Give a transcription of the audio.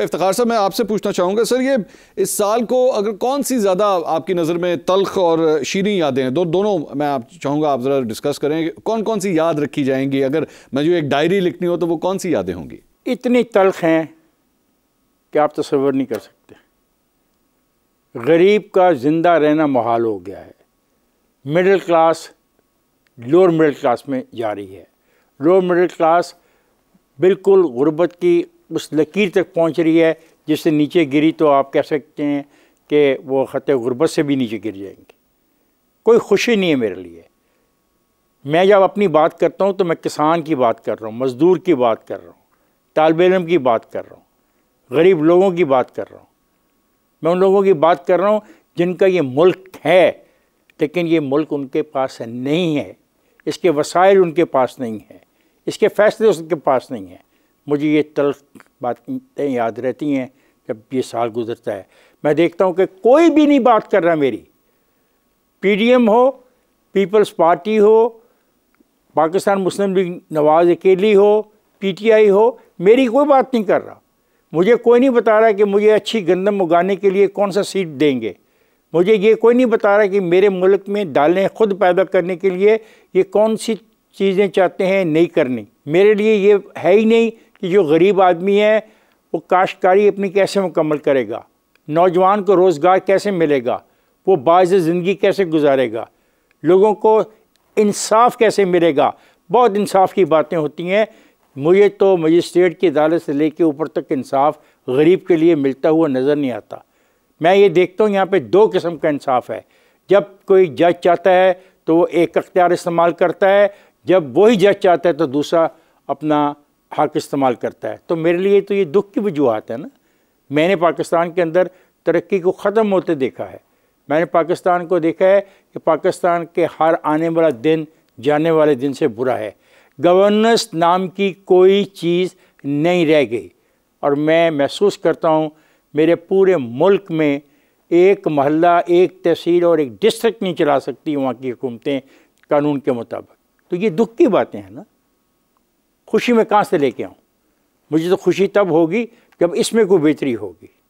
का इफ्तार साहब मैं आपसे पूछना चाहूँगा सर ये इस साल को अगर कौन सी ज़्यादा आपकी नज़र में तलख और शीरी यादें हैं दो दोनों मैं आप चाहूँगा आप ज़रा डिस्कस करें कौन कौन सी याद रखी जाएंगी अगर मैं जो एक डायरी लिखनी हो तो वो कौन सी यादें होंगी इतनी तलख हैं कि आप तस्वर नहीं कर सकते गरीब का ज़िंदा रहना महाल हो गया है middle class lower middle class में जा रही है लोअर मिडिल क्लास बिल्कुल गुर्बत की उस लकीर तक पहुंच रही है जिससे नीचे गिरी तो आप कह सकते हैं कि वो ख़त गुरबत से भी नीचे गिर जाएंगे कोई खुशी नहीं है मेरे लिए मैं जब अपनी बात करता हूँ तो मैं किसान की बात कर रहा हूँ मज़दूर की बात कर रहा हूँ तालब इलम की बात कर रहा हूँ गरीब लोगों की बात कर रहा हूँ मैं उन लोगों की बात कर रहा हूँ जिनका ये मुल्क है लेकिन ये मुल्क उनके पास नहीं है इसके वसाइल उनके पास नहीं है इसके फ़ैसले उसके पास नहीं हैं मुझे ये तल्ख बातें याद रहती हैं जब ये साल गुजरता है मैं देखता हूँ कि कोई भी नहीं बात कर रहा मेरी पीडीएम हो पीपल्स पार्टी हो पाकिस्तान मुस्लिम लीग नवाज अकेली हो पीटीआई हो मेरी कोई बात नहीं कर रहा मुझे कोई नहीं बता रहा कि मुझे अच्छी गंदम उगाने के लिए कौन सा सीट देंगे मुझे ये कोई नहीं बता रहा कि मेरे मुल्क में दालें खुद पैदा करने के लिए ये कौन सी चीज़ें चाहते हैं नहीं करनी मेरे लिए ये है ही नहीं कि जो गरीब आदमी है वो काश्तकारी अपनी कैसे मुकम्मल करेगा नौजवान को रोज़गार कैसे मिलेगा वो बाज़ ज़िंदगी कैसे गुजारेगा लोगों को इंसाफ कैसे मिलेगा बहुत इंसाफ की बातें होती हैं मुझे तो मजिस्ट्रेट की अदालत से लेकर ऊपर तक इंसाफ गरीब के लिए मिलता हुआ नज़र नहीं आता मैं ये देखता हूँ यहाँ पे दो किस्म का इंसाफ है जब कोई जज चाहता है तो वो एक अख्तियार इस्तेमाल करता है जब वही जज चाहता है तो दूसरा अपना हक इस्तेमाल करता है तो मेरे लिए तो ये दुख की वजूहत है ना मैंने पाकिस्तान के अंदर तरक्की को ख़त्म होते देखा है मैंने पाकिस्तान को देखा है कि पाकिस्तान के हर आने वाला दिन जाने वाले दिन से बुरा है गवर्नेंस नाम की कोई चीज़ नहीं रह गई और मैं महसूस करता हूँ मेरे पूरे मुल्क में एक महल्ला एक तहसील और एक डिस्ट्रिक्ट नहीं चला सकती वहाँ की हुकूमतें कानून के मुताबिक तो ये दुख की बातें हैं ना खुशी में कहाँ से लेके आऊँ मुझे तो खुशी तब होगी जब इसमें कोई बेहतरी होगी